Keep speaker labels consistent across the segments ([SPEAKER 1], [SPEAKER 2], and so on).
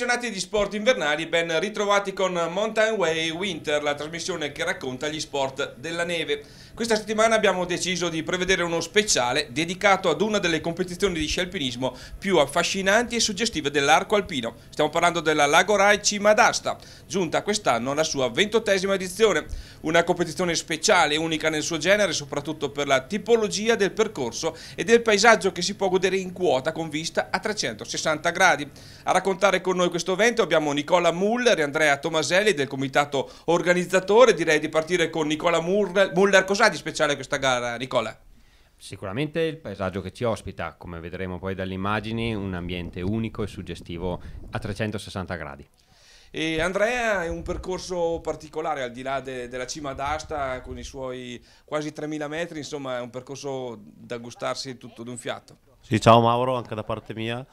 [SPEAKER 1] Appassionati di sport invernali, ben ritrovati con Mountain Way Winter, la trasmissione che racconta gli sport della neve. Questa settimana abbiamo deciso di prevedere uno speciale dedicato ad una delle competizioni di scialpinismo più affascinanti e suggestive dell'arco alpino. Stiamo parlando della Lago Rai Cima d'Asta, giunta quest'anno alla sua ventottesima edizione. Una competizione speciale, unica nel suo genere, soprattutto per la tipologia del percorso e del paesaggio che si può godere in quota con vista a 360 gradi. A raccontare con noi questo evento abbiamo Nicola Muller e Andrea Tomaselli del comitato organizzatore. Direi di partire con Nicola Muller. Muller cos'è? di speciale questa gara, Nicola?
[SPEAKER 2] Sicuramente il paesaggio che ci ospita, come vedremo poi dalle immagini, un ambiente unico e suggestivo a 360 gradi.
[SPEAKER 1] E Andrea è un percorso particolare al di là de, della cima d'asta con i suoi quasi 3000 metri, insomma è un percorso da gustarsi
[SPEAKER 3] tutto d'un fiato. Sì, ciao Mauro, anche da parte mia.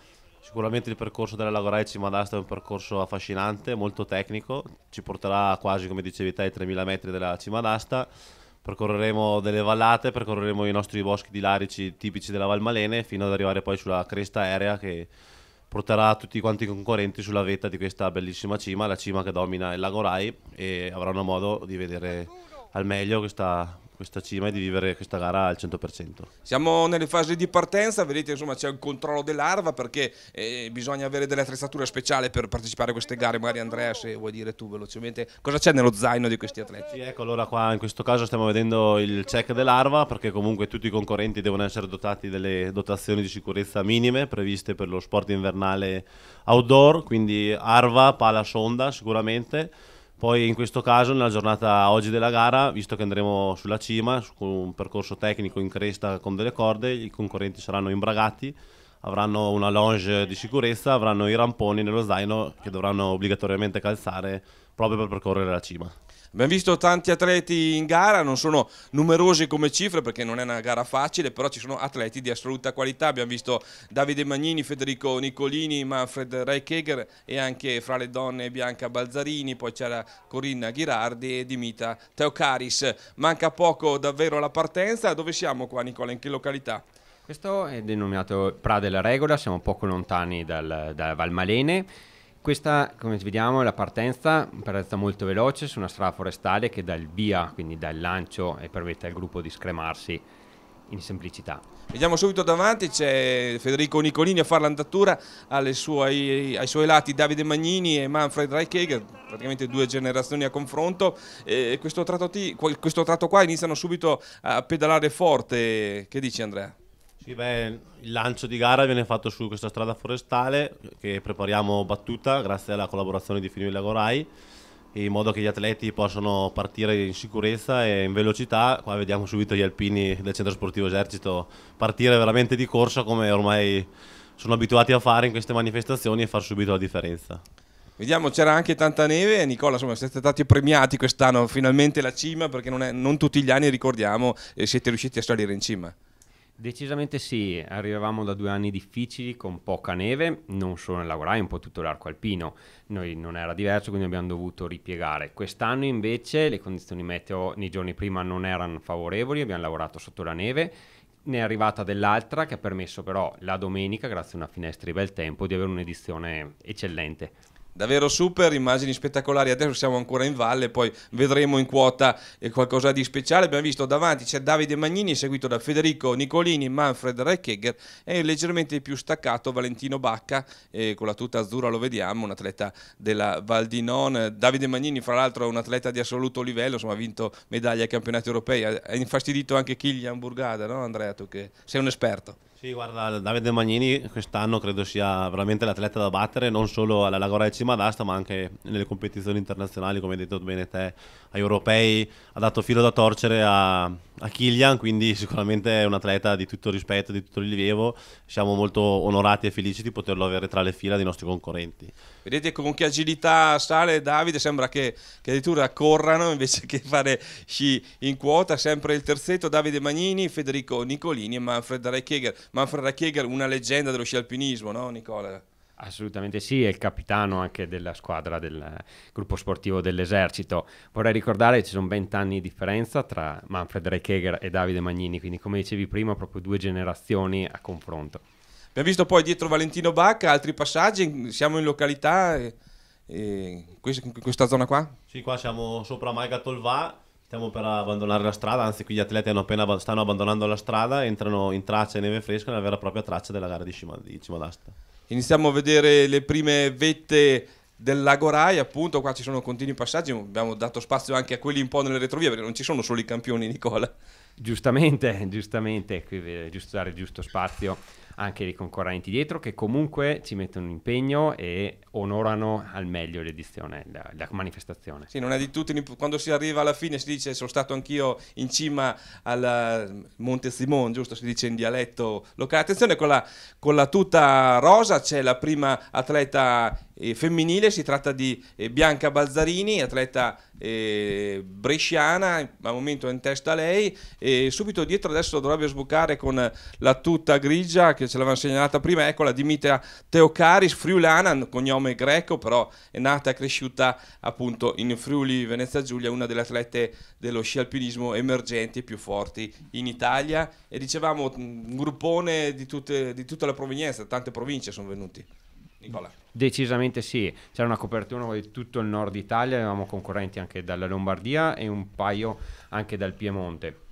[SPEAKER 3] Sicuramente il percorso della Lagorai cima d'asta è un percorso affascinante, molto tecnico, ci porterà quasi come dicevi te ai 3000 metri della cima d'asta percorreremo delle vallate, percorreremo i nostri boschi di larici tipici della Valmalene fino ad arrivare poi sulla cresta aerea che porterà tutti quanti i concorrenti sulla vetta di questa bellissima cima, la cima che domina il lago Rai e avranno modo di vedere al meglio questa questa cima e di vivere questa gara al 100%. Siamo nelle fasi
[SPEAKER 1] di partenza, vedete insomma c'è il controllo dell'arva perché eh, bisogna avere delle attrezzature speciali per partecipare a queste gare, magari Andrea se vuoi dire tu velocemente
[SPEAKER 3] cosa c'è nello zaino di questi atleti? Sì, ecco allora qua in questo caso stiamo vedendo il check dell'arva perché comunque tutti i concorrenti devono essere dotati delle dotazioni di sicurezza minime previste per lo sport invernale outdoor, quindi arva, pala sonda sicuramente poi in questo caso, nella giornata oggi della gara, visto che andremo sulla cima, con un percorso tecnico in cresta con delle corde, i concorrenti saranno imbragati, avranno una longe di sicurezza, avranno i ramponi nello zaino che dovranno obbligatoriamente calzare proprio per percorrere la cima. Abbiamo visto tanti
[SPEAKER 1] atleti in gara, non sono numerosi come cifre perché non è una gara facile, però ci sono atleti di assoluta qualità. Abbiamo visto Davide Magnini, Federico Nicolini, Manfred Reichegger e anche fra le donne Bianca Balzarini, poi c'era Corinna Ghirardi e Dimita Teocaris. Manca poco davvero la partenza. Dove siamo qua Nicola? In che località?
[SPEAKER 2] Questo è denominato Pra della Regola, siamo poco lontani dal, da Valmalene questa, come vediamo, è la partenza, partenza molto veloce su una strada forestale che dà il via, quindi dà il lancio e permette al gruppo di scremarsi in semplicità. Vediamo
[SPEAKER 1] subito davanti, c'è Federico Nicolini a fare l'andatura, ai suoi lati Davide Magnini e Manfred Reichegger, praticamente due generazioni a confronto. E questo, tratto
[SPEAKER 3] questo tratto qua iniziano subito a pedalare forte, che dici Andrea? Sì, beh, il lancio di gara viene fatto su questa strada forestale che prepariamo battuta grazie alla collaborazione di Finui Lagorai in modo che gli atleti possano partire in sicurezza e in velocità. Qua vediamo subito gli alpini del centro sportivo esercito partire veramente di corsa come ormai sono abituati a fare in queste manifestazioni e far subito la differenza.
[SPEAKER 1] Vediamo, c'era anche tanta neve. Nicola, insomma, siete stati premiati quest'anno finalmente la cima perché non, è, non tutti gli anni, ricordiamo, eh, siete riusciti a salire in cima.
[SPEAKER 2] Decisamente sì, arrivavamo da due anni difficili con poca neve, non solo nel lavorare, un po' tutto l'arco alpino, noi non era diverso, quindi abbiamo dovuto ripiegare. Quest'anno invece le condizioni meteo nei giorni prima non erano favorevoli, abbiamo lavorato sotto la neve, ne è arrivata dell'altra che ha permesso però la domenica, grazie a una finestra di bel tempo, di avere un'edizione eccellente davvero super, immagini spettacolari. Adesso siamo ancora in valle, poi vedremo in quota
[SPEAKER 1] eh, qualcosa di speciale. Abbiamo visto davanti c'è Davide Magnini, seguito da Federico Nicolini, Manfred Reichegger e leggermente più staccato Valentino Bacca, eh, con la tuta azzurra lo vediamo, un atleta della Val di Non. Davide Magnini, fra l'altro, è un atleta di assoluto livello, insomma, ha vinto medaglie ai campionati europei. Ha infastidito anche Kilian Burgada, no Andrea? Tu che
[SPEAKER 3] sei un esperto. Sì, guarda, Davide Magnini quest'anno credo sia veramente l'atleta da battere, non solo alla Lagora di Cima d'Asta, ma anche nelle competizioni internazionali, come hai detto bene te, ai europei, ha dato filo da torcere a, a Killian, quindi sicuramente è un atleta di tutto rispetto, di tutto rilievo, siamo molto onorati e felici di poterlo avere tra le fila dei nostri concorrenti.
[SPEAKER 1] Vedete con che agilità sale Davide, sembra che, che addirittura corrano invece che fare sci in quota. Sempre il terzetto, Davide Magnini, Federico Nicolini e Manfred Reicheger. Manfred Reicheger, una leggenda dello sci alpinismo, no Nicola?
[SPEAKER 2] Assolutamente sì, è il capitano anche della squadra del gruppo sportivo dell'esercito. Vorrei ricordare che ci sono 20 anni di differenza tra Manfred Reicheger e Davide Magnini, quindi come dicevi prima proprio due generazioni a confronto. Abbiamo visto poi dietro Valentino Bacca altri passaggi, siamo in località,
[SPEAKER 3] e, eh, eh, questa, zona qua? Sì, qua siamo sopra Malga Tolvà, stiamo per abbandonare la strada, anzi qui gli atleti hanno appena, stanno abbandonando la strada, entrano in traccia neve fresca, una vera e propria traccia della gara di, Cima, di
[SPEAKER 1] Iniziamo a vedere le prime vette del Lago Rai, appunto, qua ci sono continui passaggi, abbiamo dato spazio anche a quelli un po' nelle retrovie,
[SPEAKER 2] perché non ci sono solo i campioni, Nicola. Giustamente, giustamente, qui eh, giusto dare giusto spazio anche dei concorrenti dietro che comunque ci mettono un impegno e onorano al meglio l'edizione, la, la manifestazione.
[SPEAKER 1] Sì, non è di tutti, quando si arriva alla fine si dice sono stato anch'io in cima al eh, Monte Simon, giusto? Si dice in dialetto locale. Attenzione con la, con la tuta rosa, c'è la prima atleta eh, femminile si tratta di eh, Bianca Balzarini, atleta eh, bresciana, al momento in testa lei, e subito dietro adesso dovrebbe sbucare con la tuta grigia che ce l'avevano segnalata prima, ecco la Dimitra Teocaris, friulana, cognome greco, però è nata e cresciuta appunto in Friuli Venezia Giulia, una delle atlete dello sci alpinismo emergenti e più forti in Italia e dicevamo un gruppone di, tutte, di tutta la provenienza, tante province sono venuti. Nicola.
[SPEAKER 2] Decisamente sì, c'era una copertura di tutto il nord Italia, avevamo concorrenti anche dalla Lombardia e un paio anche dal Piemonte.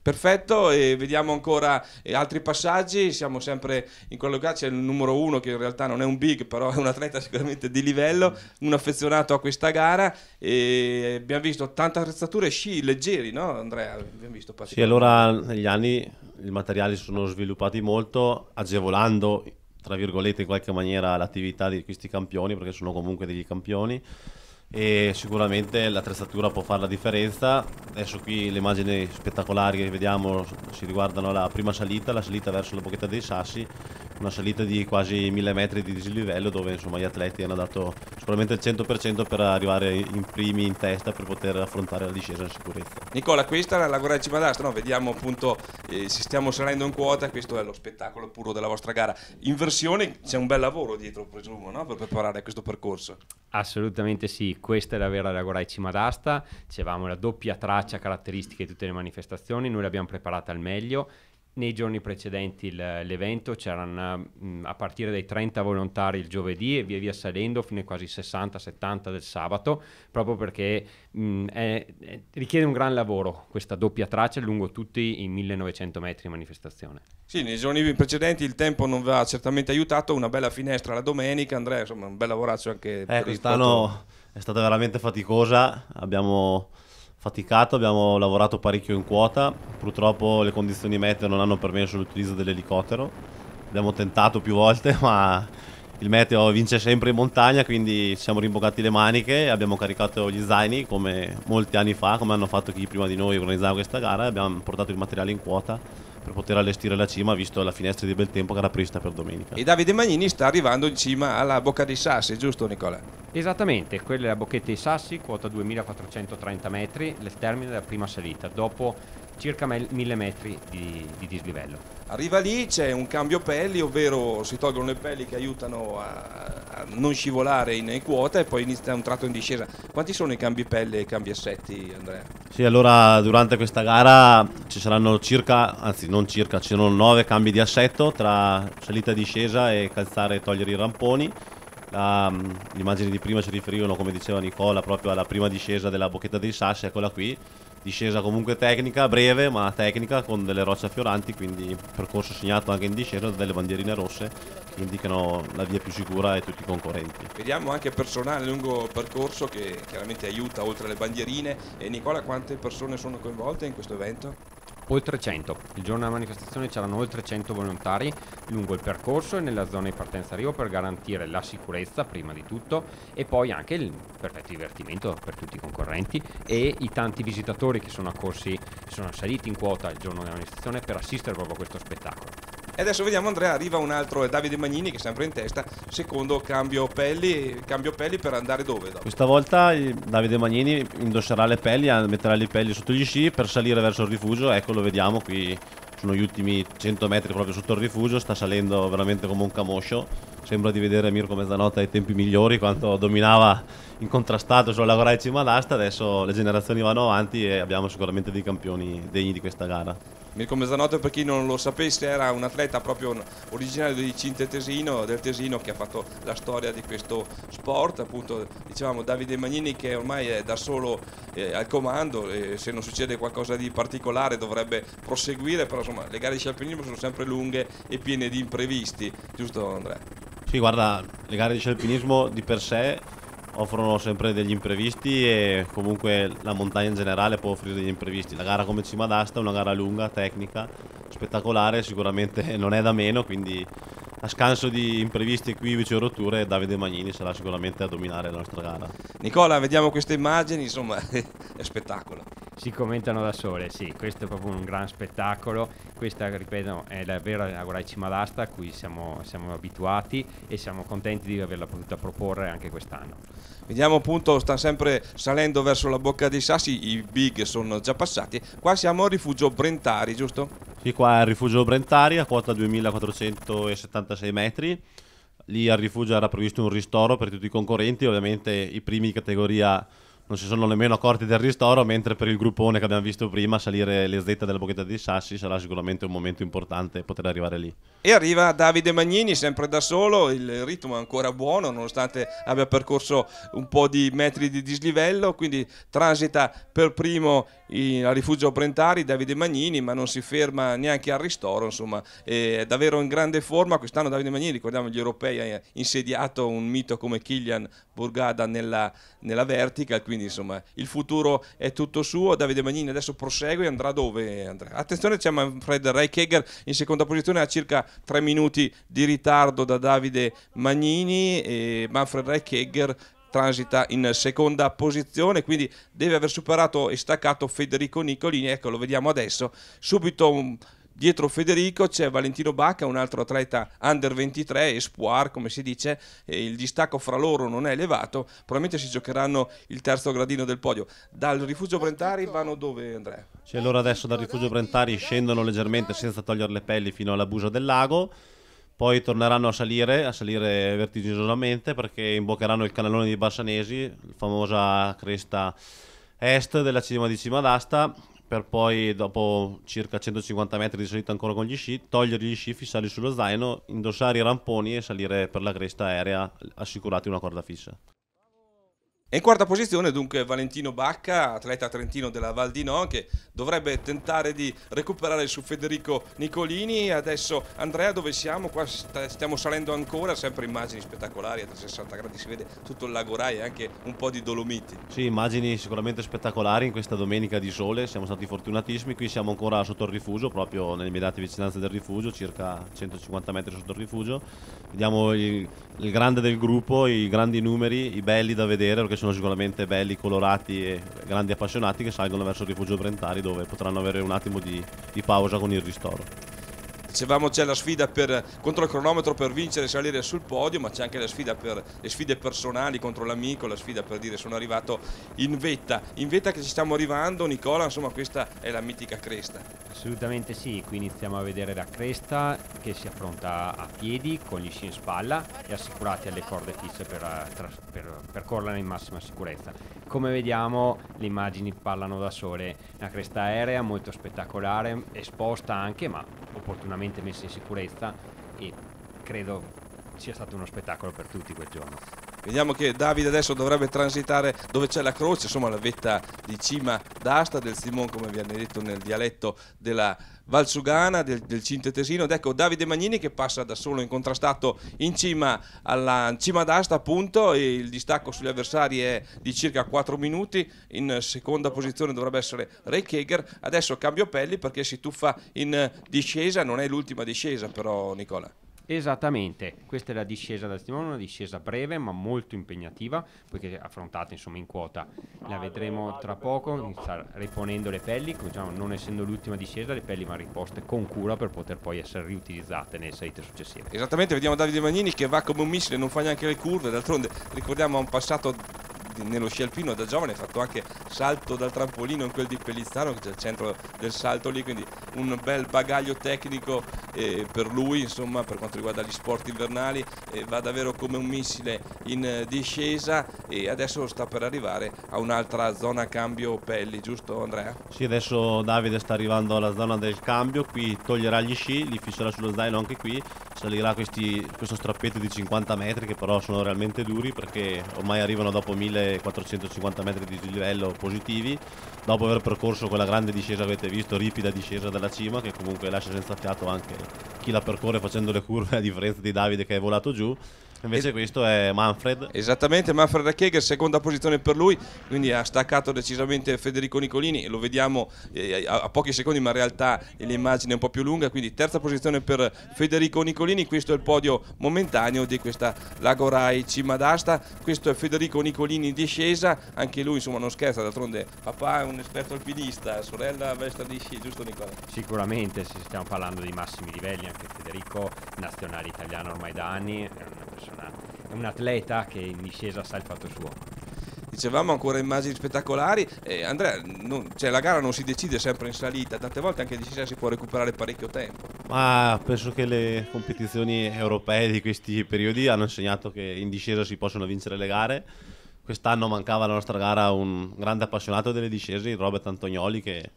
[SPEAKER 2] Perfetto, e vediamo ancora eh, altri
[SPEAKER 1] passaggi, siamo sempre in quello lugar, c'è il numero uno che in realtà non è un big, però è un atleta sicuramente di livello, un affezionato a questa gara e abbiamo visto tante attrezzature sci leggeri, no Andrea? Abbiamo visto sì, allora
[SPEAKER 3] negli anni i materiali sono sviluppati molto agevolando tra virgolette in qualche maniera l'attività di questi campioni perché sono comunque degli campioni e sicuramente l'attrezzatura può fare la differenza adesso qui le immagini spettacolari che vediamo si riguardano la prima salita la salita verso la bocchetta dei sassi una salita di quasi 1000 metri di dislivello dove insomma gli atleti hanno dato sicuramente il 100% per arrivare in primi in testa per poter affrontare la discesa in sicurezza.
[SPEAKER 1] Nicola, questa è la guerra di cima d'asta, no? vediamo appunto eh, se stiamo salendo in quota, questo è lo spettacolo puro della vostra gara. In versione c'è un bel lavoro dietro, presumo, no? per preparare questo
[SPEAKER 2] percorso. Assolutamente sì, questa è la vera Lagorai Cima d'Asta, dicevamo la doppia traccia caratteristiche di tutte le manifestazioni, noi l'abbiamo preparata al meglio nei giorni precedenti l'evento c'erano mm, a partire dai 30 volontari il giovedì e via via salendo fino a quasi 60-70 del sabato, proprio perché mh, mm, è, è, richiede un gran lavoro questa doppia traccia lungo tutti i 1900 metri di manifestazione.
[SPEAKER 1] Sì, nei giorni precedenti il tempo non va certamente aiutato, una bella finestra la domenica, Andrea, insomma un bel lavoraccio anche eh, per quest'anno
[SPEAKER 3] è stata veramente faticosa, abbiamo faticato, abbiamo lavorato parecchio in quota, purtroppo le condizioni meteo non hanno permesso l'utilizzo dell'elicottero, abbiamo tentato più volte ma il meteo vince sempre in montagna quindi ci siamo rimboccati le maniche abbiamo caricato gli zaini come molti anni fa, come hanno fatto chi prima di noi organizzava questa gara e abbiamo portato il materiale in quota per poter allestire la cima visto la finestra di bel tempo che era prevista per domenica.
[SPEAKER 1] E
[SPEAKER 2] Davide Magnini sta arrivando
[SPEAKER 1] in cima alla Bocca dei Sassi, giusto
[SPEAKER 2] Nicola? Esattamente, quella è la Bocchetta dei Sassi, quota 2430 metri, il termine della prima salita, dopo circa 1000 metri di, di dislivello. Arriva lì,
[SPEAKER 1] c'è un cambio pelli, ovvero si tolgono le pelli che aiutano a, a non scivolare in, quota e poi inizia un tratto in discesa. Quanti sono i cambi pelli e i cambi assetti, Andrea?
[SPEAKER 3] Sì, allora durante questa gara ci saranno circa, anzi non circa, ci saranno nove cambi di assetto tra salita e discesa e calzare e togliere i ramponi. La, mm, immagini di prima si riferivano, come diceva Nicola, proprio alla prima discesa della bocchetta dei sassi, eccola qui discesa comunque tecnica, breve ma tecnica con delle rocce affioranti, quindi percorso segnato anche in discesa delle bandierine rosse che indicano la via più sicura e tutti i concorrenti.
[SPEAKER 1] Vediamo anche personale lungo percorso che chiaramente aiuta oltre alle bandierine. E Nicola, quante persone sono coinvolte in questo evento?
[SPEAKER 2] oltre 100. Il giorno della manifestazione c'erano oltre 100 volontari lungo il percorso e nella zona di partenza arrivo per garantire la sicurezza prima di tutto e poi anche il perfetto divertimento per tutti i concorrenti e i tanti visitatori che sono accorsi, sono saliti in quota il giorno della manifestazione per assistere proprio a questo spettacolo.
[SPEAKER 1] E adesso vediamo Andrea, arriva un altro eh, Davide Magnini che è sempre in testa, secondo cambio pelli, cambio pelli per andare dove? Dopo?
[SPEAKER 3] Questa volta eh, Davide Magnini indosserà le pelli, eh, metterà le pelli sotto gli sci per salire verso il rifugio, ecco lo vediamo qui sono gli ultimi 100 metri proprio sotto il rifugio, sta salendo veramente come un camoscio. Sembra di vedere Mirko Mezzanotte ai tempi migliori, quanto dominava incontrastato sulla cima all'asta, Adesso le generazioni vanno avanti e abbiamo sicuramente dei campioni degni di questa gara.
[SPEAKER 1] Mirko Mezzanotte per chi non lo sapesse era un atleta proprio originario di Cinte Tesino, del Tesino che ha fatto la storia di questo sport, appunto dicevamo Davide Magnini che ormai è da solo eh, al comando e se non succede qualcosa di particolare dovrebbe proseguire, però insomma le gare di scialpinismo sono sempre lunghe e piene di imprevisti, giusto Andrea?
[SPEAKER 3] Sì, guarda, le gare di scialpinismo di per sé offrono sempre degli imprevisti e comunque la montagna in generale può offrire degli imprevisti. La gara come Cima d'Asta è una gara lunga, tecnica, spettacolare, sicuramente non è da meno, quindi a scanso di imprevisti qui vicino rotture Davide Magnini sarà sicuramente a dominare la nostra gara. Nicola, vediamo queste immagini, insomma è spettacolo
[SPEAKER 2] si commentano da sole, sì, questo è proprio un gran spettacolo, questa ripeto è la vera Agorai Cimalasta a cui siamo, siamo abituati e siamo contenti di averla potuta proporre anche quest'anno.
[SPEAKER 1] Vediamo appunto, sta sempre salendo verso la bocca dei sassi, i big sono
[SPEAKER 3] già passati, qua siamo al rifugio Brentari, giusto? Sì, qua è il rifugio Brentari a quota 2476 metri, lì al rifugio era previsto un ristoro per tutti i concorrenti, ovviamente i primi di categoria non si sono nemmeno accorti del ristoro, mentre per il gruppone che abbiamo visto prima salire le zette della Bocchetta dei Sassi sarà sicuramente un momento importante poter arrivare lì.
[SPEAKER 1] E arriva Davide Magnini sempre da solo, il ritmo è ancora buono nonostante abbia percorso un po' di metri di dislivello, quindi transita per primo in, al rifugio Brentari Davide Magnini ma non si ferma neanche al ristoro insomma è davvero in grande forma quest'anno Davide Magnini ricordiamo gli europei ha insediato un mito come Kilian Burgada nella, nella vertical quindi insomma il futuro è tutto suo Davide Magnini adesso prosegue e andrà dove andrà attenzione c'è Manfred Reichegger in seconda posizione a circa tre minuti di ritardo da Davide Magnini e Manfred Reichegger transita in seconda posizione, quindi deve aver superato e staccato Federico Nicolini, ecco lo vediamo adesso, subito un, dietro Federico c'è Valentino Bacca, un altro atleta under 23, espoir come si dice, e il distacco fra loro non è elevato, probabilmente si giocheranno il terzo gradino del podio. Dal rifugio Brentari vanno dove Andrea?
[SPEAKER 3] C'è loro adesso dal rifugio Brentari scendono leggermente senza togliere le pelli fino alla busa del lago poi torneranno a salire, a salire vertiginosamente perché imboccheranno il canalone di Barsanesi, la famosa cresta est della cima di Cima d'Asta, per poi dopo circa 150 metri di salita ancora con gli sci, togliere gli sci, fissarli sullo zaino, indossare i ramponi e salire per la cresta aerea assicurati una corda fissa.
[SPEAKER 1] E in quarta posizione dunque Valentino Bacca, atleta trentino della Val di Non, che dovrebbe tentare di recuperare su Federico Nicolini. Adesso Andrea dove siamo? Qua stiamo salendo ancora, sempre immagini spettacolari a 360 gradi, si vede tutto il lago Rai e anche un po' di Dolomiti.
[SPEAKER 3] Sì, immagini sicuramente spettacolari in questa domenica di sole, siamo stati fortunatissimi, qui siamo ancora sotto il rifugio, proprio nelle immediate vicinanze del rifugio, circa 150 metri sotto il rifugio. Vediamo il, il grande del gruppo, i grandi numeri, i belli da vedere, perché sono sicuramente belli, colorati e grandi appassionati che salgono verso il rifugio Brentari dove potranno avere un attimo di, di pausa con il ristoro. Dicevamo c'è la
[SPEAKER 1] sfida per, contro il cronometro per vincere e salire sul podio, ma c'è anche la sfida per le sfide personali contro l'amico, la sfida per dire sono arrivato in vetta. In vetta che ci stiamo arrivando, Nicola, insomma questa è la mitica cresta.
[SPEAKER 2] Assolutamente sì, qui iniziamo a vedere la cresta che si affronta a piedi con gli sci in spalla e assicurati alle corde fisse per, eh, per in massima sicurezza come vediamo le immagini parlano da sole, una cresta aerea molto spettacolare, esposta anche ma opportunamente messa in sicurezza e credo sia stato uno spettacolo per tutti quel giorno. Vediamo che
[SPEAKER 1] Davide adesso dovrebbe transitare dove c'è la croce, insomma la vetta di cima d'asta del Simon, come viene detto nel dialetto della Valsugana, del, del Cintetesino. Ed ecco Davide Magnini che passa da solo incontrastato in cima alla in cima d'asta, appunto. il distacco sugli avversari è di circa 4 minuti. In seconda posizione dovrebbe essere Reikeger. Adesso cambio pelli perché si tuffa in discesa. Non è l'ultima discesa,
[SPEAKER 2] però, Nicola. Esattamente, questa è la discesa da settimana, una discesa breve ma molto impegnativa, poiché affrontata insomma in quota. La vedremo tra poco, riponendo le pelli, diciamo, non essendo l'ultima discesa, le pelli vanno riposte con cura per poter poi essere riutilizzate nelle salite successive.
[SPEAKER 1] Esattamente, vediamo Davide Magnini che va come un missile, non fa neanche le curve, d'altronde ricordiamo ha un passato nello sci alpino da giovane, ha fatto anche salto dal trampolino in quel di Pellizzano, che c'è il centro del salto lì, quindi un bel bagaglio tecnico eh, per lui, insomma, per quanto riguarda gli sport invernali, eh, va davvero come un missile in eh, discesa e adesso sta per arrivare a un'altra zona cambio pelli, giusto Andrea?
[SPEAKER 3] Sì, adesso Davide sta arrivando alla zona del cambio, qui toglierà gli sci, li fisserà sullo zaino anche qui salirà questi, questo strappetto di 50 metri che però sono realmente duri perché ormai arrivano dopo 1450 metri di livello positivi dopo aver percorso quella grande discesa avete visto, ripida discesa dalla cima che comunque lascia senza fiato anche chi la percorre facendo le curve a differenza di Davide che è volato giù Invece es- questo è Manfred. Esattamente,
[SPEAKER 1] Manfred Acheger, seconda posizione per lui, quindi ha staccato decisamente Federico Nicolini, lo vediamo eh, a, a, pochi secondi ma in realtà l'immagine è un po' più lunga, quindi terza posizione per Federico Nicolini, questo è il podio momentaneo di questa Lagorai Cima d'Asta, questo è Federico Nicolini in discesa, anche lui insomma non scherza, d'altronde papà è un esperto alpinista, sorella vesta di sci, giusto Nicola?
[SPEAKER 2] Sicuramente, stiamo parlando di massimi livelli, anche Federico, nazionale italiano ormai da anni, è un persona, è un atleta che in discesa
[SPEAKER 1] sa il fatto suo dicevamo ancora immagini spettacolari eh, Andrea non, cioè, la gara non si decide sempre in salita tante volte anche in discesa si può recuperare parecchio tempo
[SPEAKER 3] ma penso che le competizioni europee di questi periodi hanno insegnato che in discesa si possono vincere le gare quest'anno mancava alla nostra gara un grande appassionato delle discese Robert Antonioli che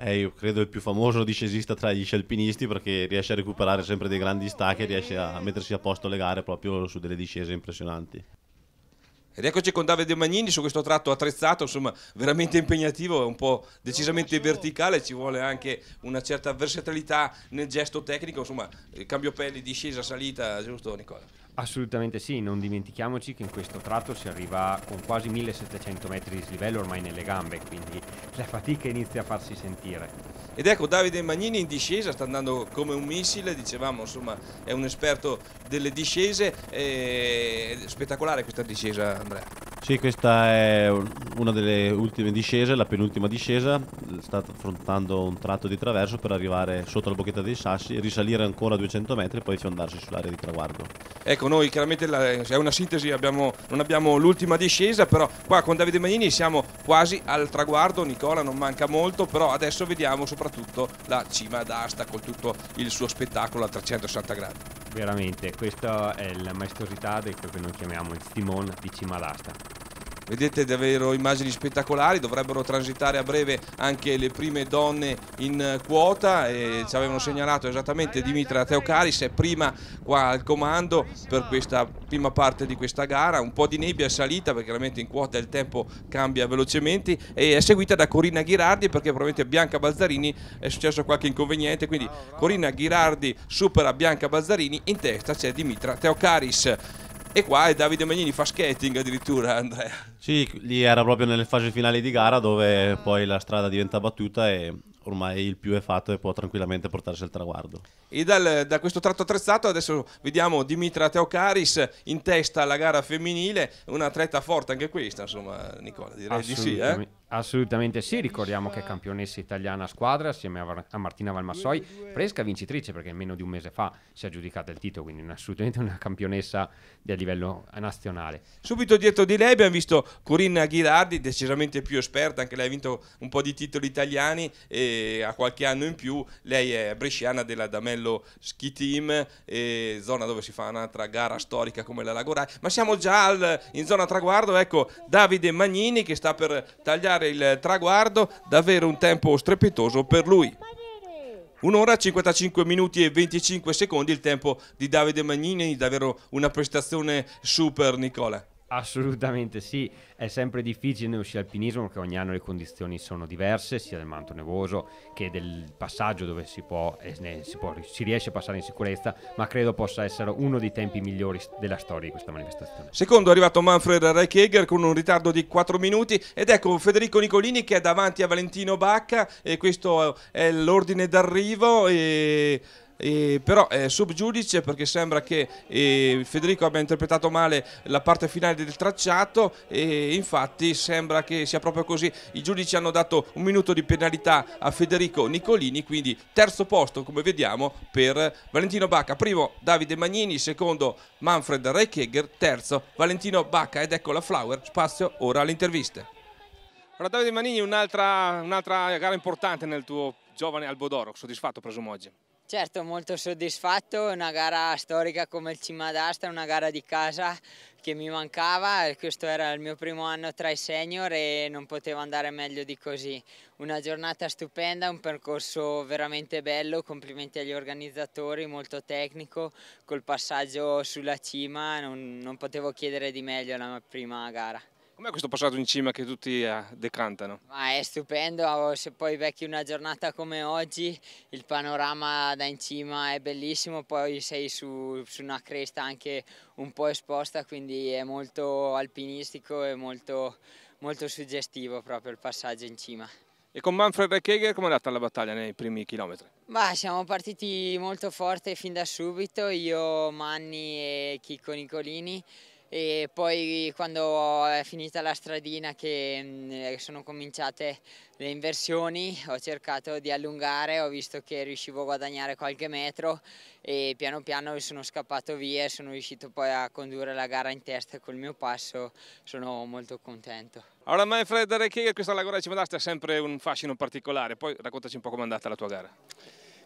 [SPEAKER 3] è eh, io credo il più famoso discesista tra gli scelpinisti perché riesce a recuperare sempre dei grandi stacchi e riesce a mettersi a posto le gare proprio su delle discese impressionanti.
[SPEAKER 1] Ed eccoci con Davide Magnini su questo tratto attrezzato, insomma veramente impegnativo, è un po' decisamente verticale, ci vuole anche una certa versatilità nel gesto tecnico, insomma il cambio pelli, discesa, salita, giusto Nicola?
[SPEAKER 2] Assolutamente sì, non dimentichiamoci che in questo tratto si arriva con quasi 1700 metri di slivello ormai nelle gambe, quindi la fatica inizia a farsi sentire.
[SPEAKER 1] Ed ecco Davide Magnini in discesa sta andando come un missile, dicevamo insomma è un esperto delle discese, è eh, spettacolare questa discesa
[SPEAKER 3] Andrea. Sì, questa è una delle ultime discese, la penultima discesa. Sta affrontando un tratto di traverso per arrivare sotto la bocchetta dei sassi, risalire ancora 200 metri e poi fiondarsi sull'area di traguardo.
[SPEAKER 1] Ecco, noi chiaramente la, è una sintesi, abbiamo, non abbiamo l'ultima discesa, però qua con Davide Magnini siamo quasi al traguardo, Nicola non manca molto, però adesso vediamo soprattutto la cima d'asta con tutto il suo spettacolo a 360
[SPEAKER 2] gradi. Veramente, questa è la maestosità di quello che noi chiamiamo il timon di cima d'asta vedete
[SPEAKER 1] davvero immagini spettacolari, dovrebbero transitare a breve anche le prime donne in eh, quota e ci avevano segnalato esattamente Dimitra Teocaris è prima qua al comando per questa prima parte di questa gara, un po' di nebbia è salita perché veramente in quota il tempo cambia velocemente e è seguita da Corinna Ghirardi perché probabilmente Bianca Balzarini è successo qualche inconveniente, quindi Corinna Ghirardi supera Bianca Balzarini, in testa c'è Dimitra Teocaris. E qua Davide Magnini fa skating addirittura, Andrea.
[SPEAKER 3] Sì, lì era proprio nelle fasi finali di gara dove poi la strada diventa battuta e ormai il più è fatto e può tranquillamente portarsi al traguardo.
[SPEAKER 1] E dal, da questo tratto attrezzato adesso vediamo Dimitra Teocaris in testa alla gara femminile, un'atleta forte anche questa, insomma, Nicola, direi di sì, eh?
[SPEAKER 2] Assolutamente sì, ricordiamo che è campionessa italiana a squadra assieme a, Martina Valmassoi, fresca vincitrice perché meno di un mese fa si è aggiudicata il titolo, quindi assolutamente una campionessa a livello nazionale. Subito dietro
[SPEAKER 1] di lei abbiamo visto Corinna Ghirardi, decisamente più esperta, anche lei ha vinto un po' di titoli italiani e ha qualche anno in più, lei è bresciana della Damello Ski Team, zona dove si fa un'altra gara storica come la Lagorai, ma siamo già al, in zona traguardo, ecco Davide Magnini che sta per tagliare superare il traguardo, davvero un tempo strepitoso per lui. Un'ora, 55 minuti e 25 secondi il tempo di Davide Magnini, davvero una prestazione super Nicola.
[SPEAKER 2] Assolutamente sì, è sempre difficile nello sci alpinismo perché ogni anno le condizioni sono diverse, sia del manto nevoso che del passaggio dove si, può, eh, si, può, si riesce a passare in sicurezza, ma credo possa essere uno dei tempi migliori della storia di questa manifestazione. Secondo è arrivato Manfred
[SPEAKER 1] Reicheger con un ritardo di 4 minuti ed ecco Federico Nicolini che è davanti a Valentino Bacca e questo è l'ordine d'arrivo e eh, però è eh, subgiudice perché sembra che eh, Federico abbia interpretato male la parte finale del tracciato e infatti sembra che sia proprio così. I giudici hanno dato un minuto di penalità a Federico Nicolini, quindi terzo posto come vediamo per Valentino Bacca, primo Davide Magnini, secondo Manfred Reichegger, terzo Valentino Bacca ed ecco la Flower, spazio ora alle interviste. Allora Davide Manini, un'altra un gara importante nel tuo giovane Albodoro, soddisfatto presumo oggi?
[SPEAKER 4] Certo, molto soddisfatto, una gara storica come il Cima d'Asta, una gara di casa che mi mancava, questo era il mio primo anno tra i senior e non poteva andare meglio di così. Una giornata stupenda, un percorso veramente bello, complimenti agli organizzatori, molto tecnico, col passaggio sulla cima, non, non potevo chiedere di meglio la mia prima gara. Com'è questo
[SPEAKER 1] passaggio in cima che tutti eh, decantano?
[SPEAKER 4] Ma è stupendo, oh, se poi vecchi una giornata come oggi, il panorama da in cima è bellissimo, poi sei su, su una cresta anche un po' esposta, quindi è molto alpinistico e molto, molto suggestivo proprio il passaggio in cima.
[SPEAKER 1] E con Manfred Recheger come è andata la battaglia nei primi chilometri?
[SPEAKER 4] Bah, siamo partiti molto forte fin da subito, io, Manni e Chico Nicolini e poi quando è finita la stradina che mm, eh, sono cominciate le inversioni ho cercato di allungare, ho visto che riuscivo a guadagnare qualche metro e piano piano sono scappato via e sono riuscito poi a condurre la gara in testa col mio passo, sono molto contento.
[SPEAKER 1] Allora Manfred Rechega, questa Lagora Cimodasta ha sempre un fascino particolare,
[SPEAKER 3] poi raccontaci un po' com'è andata la tua gara.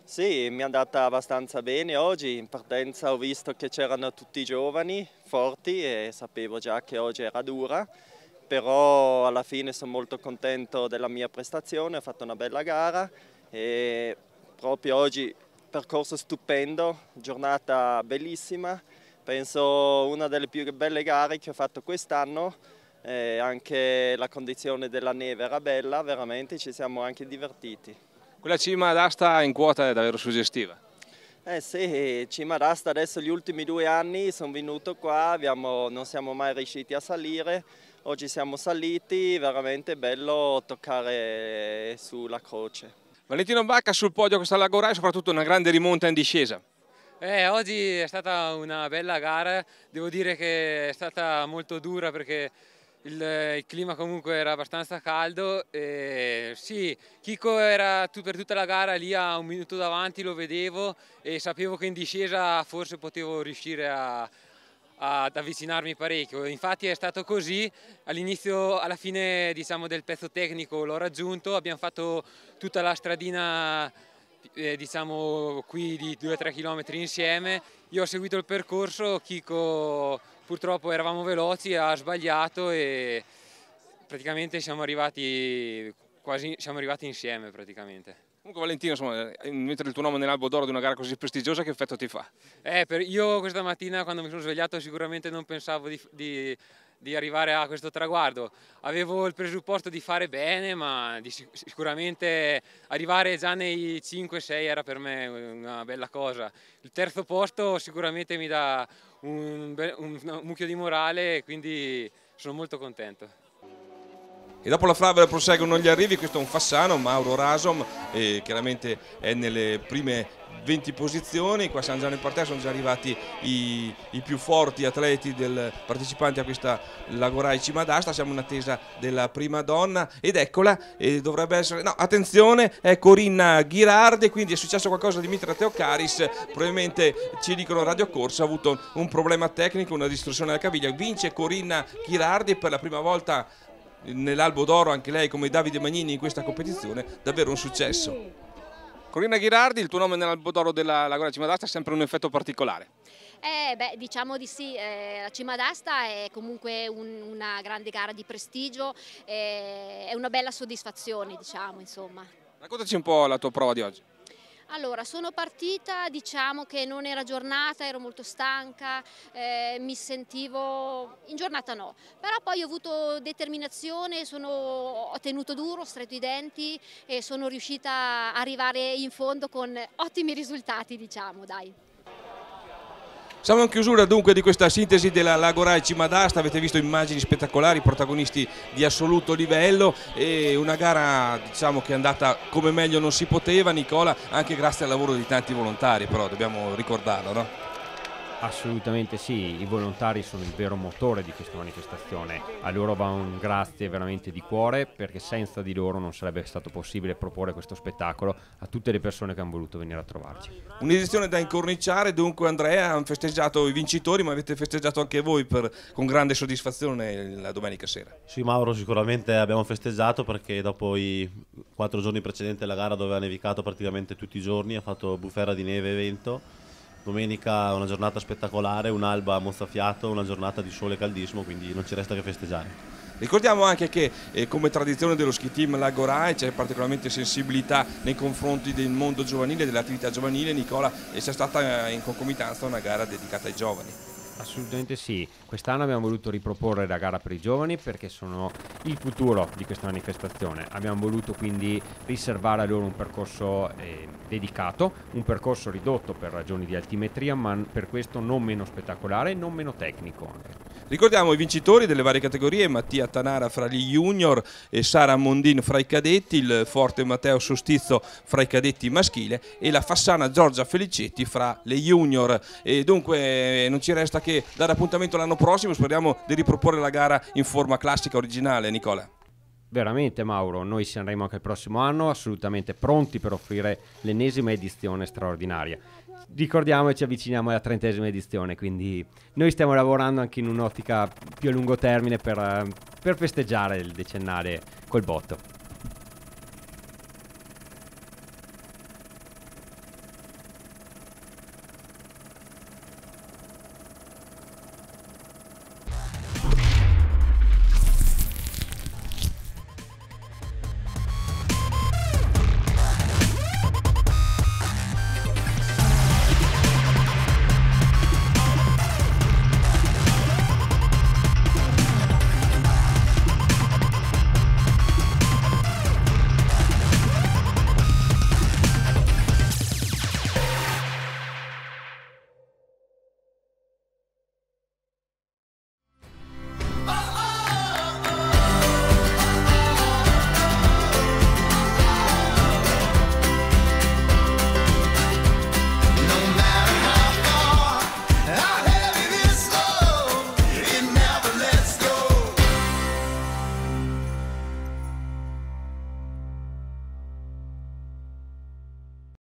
[SPEAKER 3] Sì, mi è andata abbastanza bene oggi, in partenza ho visto che c'erano tutti i giovani, forti e sapevo già che oggi era dura, però alla fine sono molto contento della mia prestazione, ho fatto una bella gara e proprio oggi percorso stupendo, giornata bellissima, penso una delle più belle gare che ho fatto quest'anno, anche la condizione della neve era bella, veramente ci siamo anche divertiti.
[SPEAKER 1] Quella cima d'asta in quota è davvero suggestiva.
[SPEAKER 3] Eh sì, Cima d'Asta adesso gli ultimi due anni sono venuto qua, abbiamo, non siamo mai riusciti a salire, oggi siamo saliti, veramente bello toccare sulla croce.
[SPEAKER 1] Valentino Bacca sul podio questa Lagora e soprattutto una grande rimonta in discesa.
[SPEAKER 3] Eh,
[SPEAKER 5] oggi è stata una bella gara, devo dire che è stata molto dura perché il, eh, il, clima comunque era abbastanza caldo e sì, Chico era tu, per tutta la gara lì a un minuto davanti, lo vedevo e sapevo che in discesa forse potevo riuscire a, a, ad avvicinarmi parecchio. Infatti è stato così, all'inizio, alla fine diciamo, del pezzo tecnico l'ho raggiunto, abbiamo fatto tutta la stradina eh, diciamo qui di 2-3 km insieme, io ho seguito il percorso, Chico purtroppo eravamo veloci, ha sbagliato e praticamente siamo arrivati, quasi, siamo arrivati insieme praticamente.
[SPEAKER 1] Comunque Valentino, insomma, eh, mettere il tuo nome nell'albo d'oro di una gara così prestigiosa, che effetto ti fa?
[SPEAKER 5] Eh, io questa mattina quando mi sono svegliato sicuramente non pensavo di, di, di arrivare a questo traguardo. Avevo il presupposto di fare bene, ma sic sicuramente arrivare già nei 5-6 era per me una bella cosa. Il terzo posto sicuramente mi dà un, un mucchio di morale, quindi sono molto contento.
[SPEAKER 1] E dopo la Flavera proseguono gli arrivi, questo è un Fassano, Mauro Rasom, chiaramente è nelle prime 20 posizioni, qua a San Gianni in parterre sono già arrivati i, i, più forti atleti del partecipanti a questa Lagorai Cimadasta, siamo in attesa della prima donna ed eccola, e dovrebbe essere, no attenzione, è Corinna Ghirardi, quindi è successo qualcosa di Mitra Teocaris, probabilmente ci dicono Radio Corsa, ha avuto un problema tecnico, una distruzione della caviglia, vince Corinna Ghirardi per la prima volta nell'albo d'oro anche lei come Davide Magnini in questa competizione, davvero un successo. Corina Ghirardi, il tuo nome nell'albo d'oro della Laguna Cima d'Asta ha sempre un effetto particolare.
[SPEAKER 5] Eh, beh, diciamo di sì, eh, la Cima d'Asta è comunque un, una grande gara di prestigio, eh, è una bella soddisfazione diciamo insomma.
[SPEAKER 1] Raccontaci un po' la tua prova di oggi.
[SPEAKER 5] Allora, sono partita, diciamo che non era giornata, ero molto stanca, eh, mi sentivo in giornata no, però poi ho avuto determinazione, sono, ho tenuto duro, ho stretto i denti e sono riuscita a arrivare in fondo con ottimi risultati, diciamo, dai.
[SPEAKER 1] Siamo in chiusura dunque di questa sintesi della Lago Rai Cimadasta, avete visto immagini spettacolari, protagonisti di assoluto livello e una gara diciamo, che è andata come meglio non si poteva Nicola, anche grazie al lavoro di tanti volontari però dobbiamo ricordarlo. No?
[SPEAKER 2] Assolutamente sì, i volontari sono il vero motore di questa manifestazione. A loro va un grazie veramente di cuore perché senza di loro non sarebbe stato possibile proporre questo spettacolo a tutte le persone che hanno voluto venire a trovarci.
[SPEAKER 1] Un'edizione da incorniciare, dunque Andrea, hanno festeggiato i vincitori ma avete festeggiato anche voi per, con grande soddisfazione la
[SPEAKER 3] domenica sera. Sì Mauro, sicuramente abbiamo festeggiato perché dopo i quattro giorni precedenti la gara dove ha nevicato praticamente tutti i giorni, ha fatto bufera di neve e vento Domenica una giornata spettacolare, un'alba mozzafiato, una giornata di sole e caldissimo, quindi non ci resta che festeggiare. Ricordiamo anche che eh, come tradizione dello ski team Lago Rai c'è particolarmente sensibilità
[SPEAKER 1] nei confronti del mondo giovanile, dell'attività giovanile. Nicola, e eh, c'è stata eh, in concomitanza una gara dedicata ai giovani.
[SPEAKER 2] Assolutamente sì, quest'anno abbiamo voluto riproporre la gara per i giovani perché sono il futuro di questa manifestazione, abbiamo voluto quindi riservare a loro un percorso eh, dedicato, un percorso ridotto per ragioni di altimetria ma per questo non meno spettacolare e non meno tecnico. Anche.
[SPEAKER 1] Ricordiamo i vincitori delle varie categorie, Mattia Tanara fra gli junior e Sara Mondin fra i cadetti, il forte Matteo Sostizzo fra i cadetti maschile e la Fassana Giorgia Felicetti fra le junior. E dunque eh, non ci resta che dare appuntamento l'anno prossimo, speriamo di riproporre la gara in
[SPEAKER 2] forma classica originale, Nicola veramente Mauro, noi saremo anche il prossimo anno assolutamente pronti per offrire l'ennesima edizione straordinaria ricordiamo che ci avviciniamo alla trentesima edizione, quindi noi stiamo lavorando anche in un'ottica più a lungo termine per, eh, per festeggiare il decennale col botto.